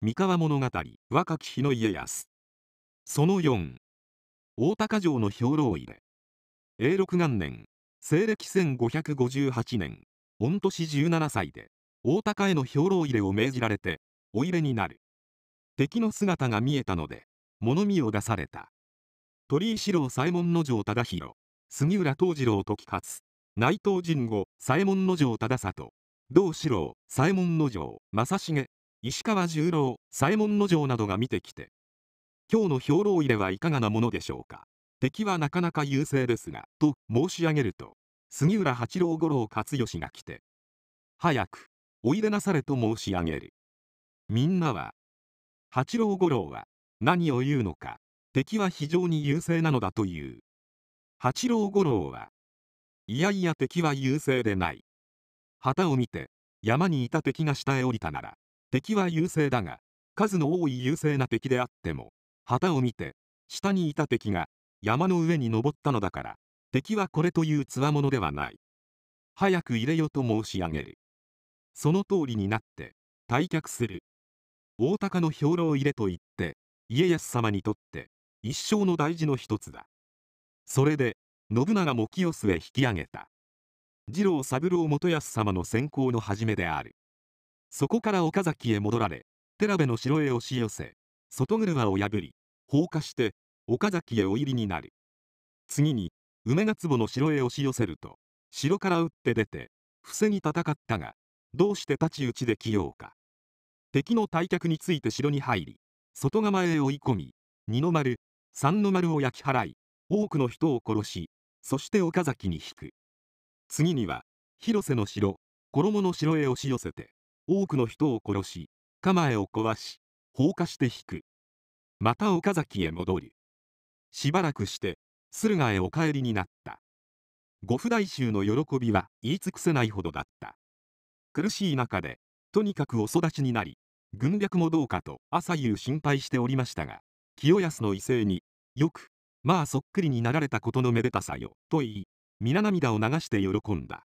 三河物語若き日の家康その4大高城の兵糧入れ永禄元年西暦1558年御年17歳で大高への兵糧入れを命じられてお入れになる敵の姿が見えたので物見を出された鳥居四郎左衛門之丞忠広杉浦藤次郎時勝内藤神吾左衛門之丞忠里同四郎左衛門之丞正成石川十郎左衛門之丞などが見てきて今日の兵糧入れはいかがなものでしょうか敵はなかなか優勢ですがと申し上げると杉浦八郎五郎勝義が来て早くおいでなされと申し上げるみんなは八郎五郎は何を言うのか敵は非常に優勢なのだという八郎五郎はいやいや敵は優勢でない旗を見て山にいた敵が下へ降りたなら敵は優勢だが数の多い優勢な敵であっても旗を見て下にいた敵が山の上に登ったのだから敵はこれというつわものではない早く入れよと申し上げるその通りになって退却する大高の兵糧入れと言って家康様にとって一生の大事の一つだそれで信長も清須へ引き上げた次郎三郎元康様の先行の始めであるそこから岡崎へ戻られ寺部の城へ押し寄せ外車を破り放火して岡崎へお入りになる次に梅ヶ坪の城へ押し寄せると城から撃って出て防ぎ戦ったがどうして太刀打ちできようか敵の退却について城に入り外釜へ追い込み二の丸三の丸を焼き払い多くの人を殺しそして岡崎に引く次には広瀬の城衣の城へ押し寄せて多くの人を殺し構えを壊し放火して引くまた岡崎へ戻るしばらくして駿河へお帰りになったご不大衆の喜びは言い尽くせないほどだった苦しい中でとにかくお育ちになり軍略もどうかと朝夕心配しておりましたが清康の威勢によくまあそっくりになられたことのめでたさよと言い皆涙を流して喜んだ